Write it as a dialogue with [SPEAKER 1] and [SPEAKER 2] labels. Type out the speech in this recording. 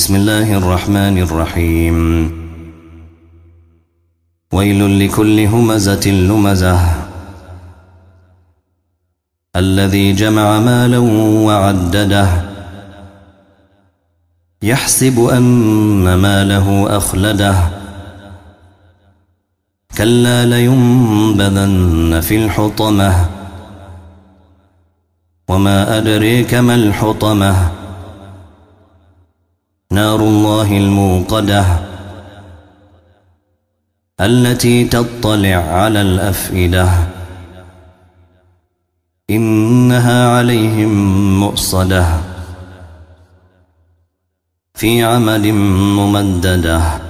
[SPEAKER 1] بسم الله الرحمن الرحيم ويل لكل همزة لمزة الذي جمع مالا وعدده يحسب أن ماله أخلده كلا لينبذن في الحطمة وما أدريك ما الحطمة نار الله الموقدة التي تطلع على الأفئدة إنها عليهم مؤصدة في عمل ممدده